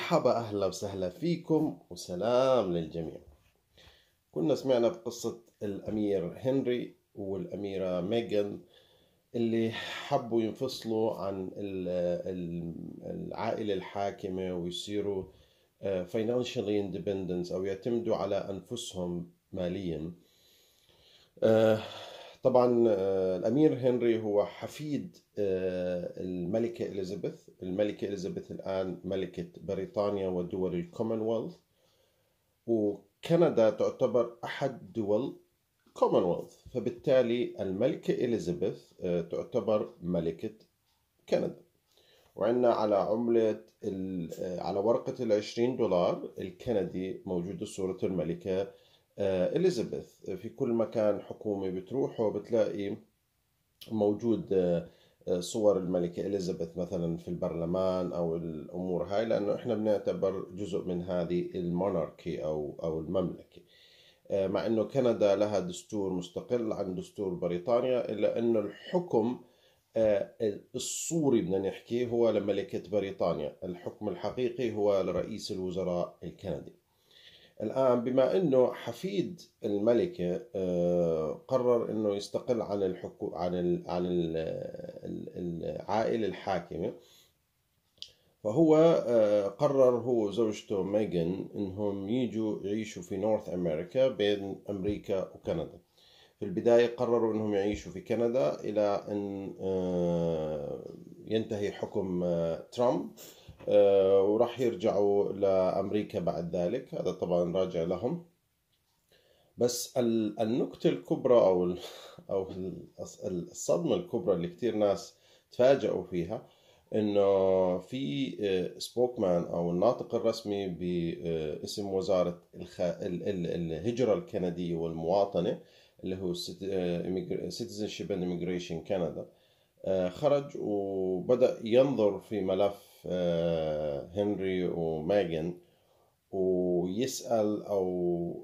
مرحبا أهلا وسهلا فيكم وسلام للجميع كنا سمعنا بقصة الأمير هنري والأميرة ميغان اللي حبوا ينفصلوا عن العائلة الحاكمة ويصيروا آه، financially independence أو يعتمدوا على أنفسهم ماليا آه، طبعا آه، الامير هنري هو حفيد آه، الملكه اليزابيث الملكه اليزابيث الان ملكه بريطانيا ودول الكومنولث وكندا تعتبر احد دول كومنولث فبالتالي الملكه اليزابيث آه، تعتبر ملكه كندا وعندنا على عملة على ورقة العشرين دولار الكندي موجودة صورة الملكة آه، إليزابيث آه، في كل مكان حكومي بتروحه بتلاقي موجود آه، صور الملكة إليزابيث مثلا في البرلمان أو الأمور هاي لأنه إحنا بنعتبر جزء من هذه الموناركي أو أو المملكة مع أنه كندا لها دستور مستقل عن دستور بريطانيا إلا أنه الحكم الصوري بدنا نحكي هو لملكة بريطانيا الحكم الحقيقي هو لرئيس الوزراء الكندي الآن بما أنه حفيد الملكة آه، قرر أنه يستقل عن الحكو عن عن العائلة الحاكمة فهو آه، قرر هو وزوجته ميغن انهم يجوا يعيشوا في نورث امريكا بين امريكا وكندا في البداية قرروا انهم يعيشوا في كندا الى ان آه، ينتهي حكم ترامب آه، وراح يرجعوا لأمريكا بعد ذلك هذا طبعا راجع لهم بس النكتة الكبرى أو أو الصدمة الكبرى اللي كثير ناس تفاجئوا فيها إنه في سبوكمان آه، أو الناطق الرسمي باسم وزارة الهجرة الكندية والمواطنة اللي هو سيتيزن شيب اند كندا Canada آه، خرج وبدأ ينظر في ملف آه، هنري وماجن ويسأل أو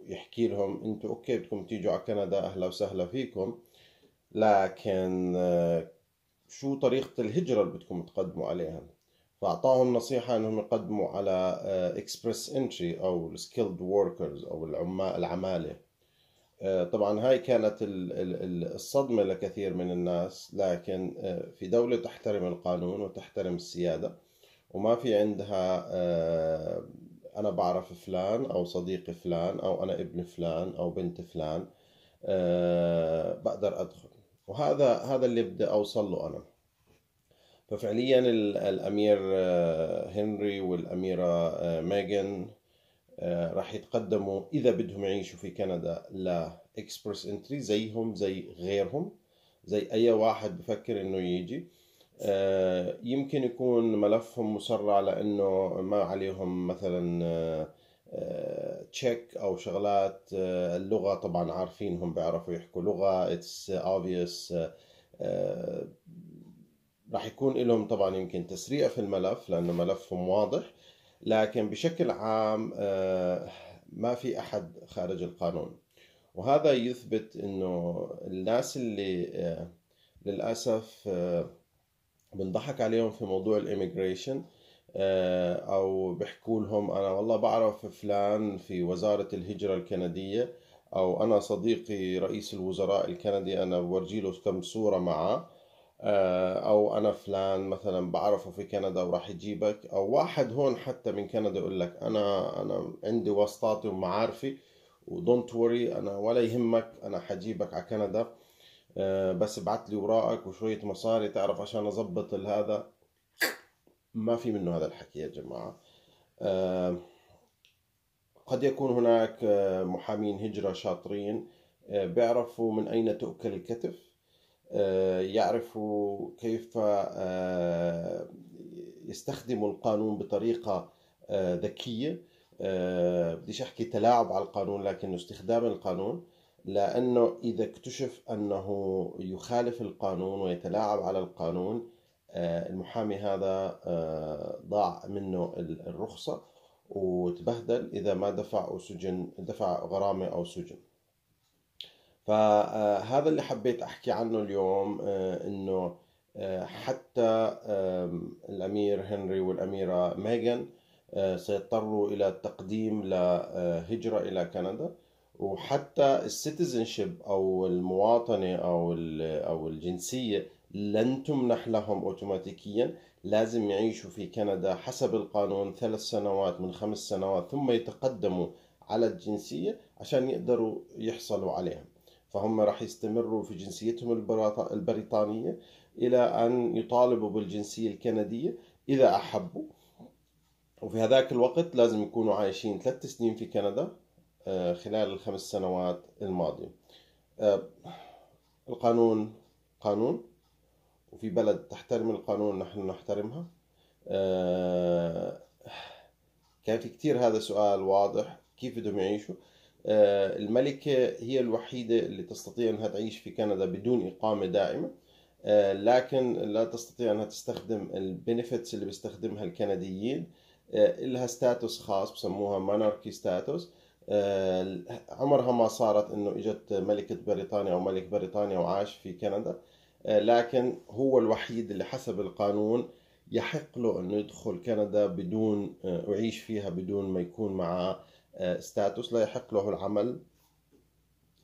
يحكي لهم أنتوا أوكي بدكم تيجوا على كندا أهلا وسهلا فيكم لكن آه، شو طريقة الهجرة اللي بدكم تقدموا عليها فأعطاهم نصيحة أنهم يقدموا على إكسبرس انتري أو السكيلد وركرز أو العمال العمالة آه، طبعا هاي كانت الصدمة لكثير من الناس لكن آه، في دولة تحترم القانون وتحترم السيادة وما في عندها آه، أنا بعرف فلان أو صديقي فلان أو أنا ابن فلان أو بنت فلان بقدر أدخل وهذا هذا اللي بدي أوصل له أنا ففعليا الأمير هنري والأميرة ميغان آه، راح يتقدموا اذا بدهم يعيشوا في كندا لاكسبرس انتري زيهم زي غيرهم زي اي واحد بفكر انه يجي آه، يمكن يكون ملفهم مسرع لانه ما عليهم مثلا تشيك آه، او شغلات اللغه طبعا عارفينهم بيعرفوا يحكوا لغه اتس obvious راح يكون لهم طبعا يمكن تسريع في الملف لانه ملفهم واضح لكن بشكل عام آه، ما في أحد خارج القانون وهذا يثبت أنه الناس اللي آه، للأسف آه، بنضحك عليهم في موضوع الإيميجريشن أو بيحكوا لهم أنا والله بعرف فلان في وزارة الهجرة الكندية أو أنا صديقي رئيس الوزراء الكندي أنا بورجي له كم صورة معه آه، او انا فلان مثلا بعرفه في كندا وراح يجيبك او واحد هون حتى من كندا يقول لك انا انا عندي واسطاتي ومعارفي ودونت وري انا ولا يهمك انا حجيبك على كندا آه، بس ابعت لي وراءك وشويه مصاري تعرف عشان اظبط هذا ما في منه هذا الحكي يا جماعه آه، قد يكون هناك محامين هجره شاطرين بيعرفوا من اين تؤكل الكتف آه، يعرفوا كيف آه، يستخدموا القانون بطريقة آه، ذكية بديش أحكي تلاعب على القانون لكن استخدام القانون لأنه إذا اكتشف أنه يخالف القانون ويتلاعب على القانون المحامي هذا ضاع منه الرخصة وتبهدل إذا ما دفع أو سجن دفع غرامة أو سجن فهذا اللي حبيت احكي عنه اليوم آه، انه آه، حتى الامير هنري والاميره ميغان آه، سيضطروا الى التقديم لهجره الى كندا وحتى السيتيزنشيب او المواطنه او او الجنسيه لن تمنح لهم اوتوماتيكيا لازم يعيشوا في كندا حسب القانون ثلاث سنوات من خمس سنوات ثم يتقدموا على الجنسيه عشان يقدروا يحصلوا عليها فهم راح يستمروا في جنسيتهم البريطانية إلى أن يطالبوا بالجنسية الكندية إذا أحبوا وفي هذاك الوقت لازم يكونوا عايشين ثلاث سنين في كندا آه، خلال الخمس سنوات الماضية آه، القانون قانون وفي بلد تحترم القانون نحن نحترمها آه، كان في كتير هذا سؤال واضح كيف بدهم يعيشوا آه، الملكة هي الوحيدة اللي تستطيع أنها تعيش في كندا بدون إقامة دائمة آه، لكن لا تستطيع أنها تستخدم البنفتس اللي بيستخدمها الكنديين آه، لها ستاتوس خاص بسموها موناركي ستاتوس عمرها ما صارت انه اجت ملكة بريطانيا او ملك بريطانيا وعاش في كندا لكن هو الوحيد اللي حسب القانون يحق له انه يدخل كندا بدون ويعيش فيها بدون ما يكون معه ستاتوس آه، لا يحق له العمل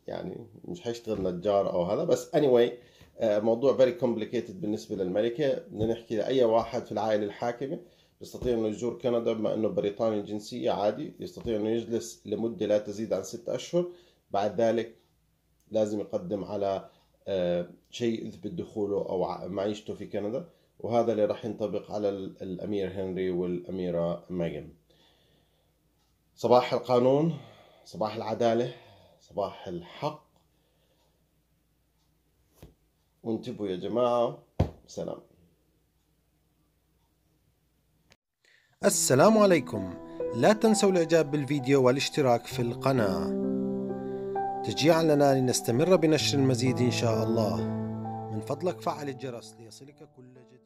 يعني مش هيشتغل نجار او هذا بس اني anyway آه، موضوع فيري كومبليكيتد بالنسبه للملكه بدنا نحكي لاي واحد في العائله الحاكمه يستطيع انه يزور كندا بما انه بريطاني الجنسيه عادي يستطيع انه يجلس لمده لا تزيد عن ستة اشهر بعد ذلك لازم يقدم على آه، شيء يثبت دخوله او معيشته في كندا وهذا اللي راح ينطبق على الامير هنري والاميره ميغان صباح القانون صباح العدالة صباح الحق وانتبهوا يا جماعة سلام السلام عليكم لا تنسوا الاعجاب بالفيديو والاشتراك في القناة تشجيعا لنا لنستمر بنشر المزيد ان شاء الله من فضلك فعل الجرس ليصلك كل جديد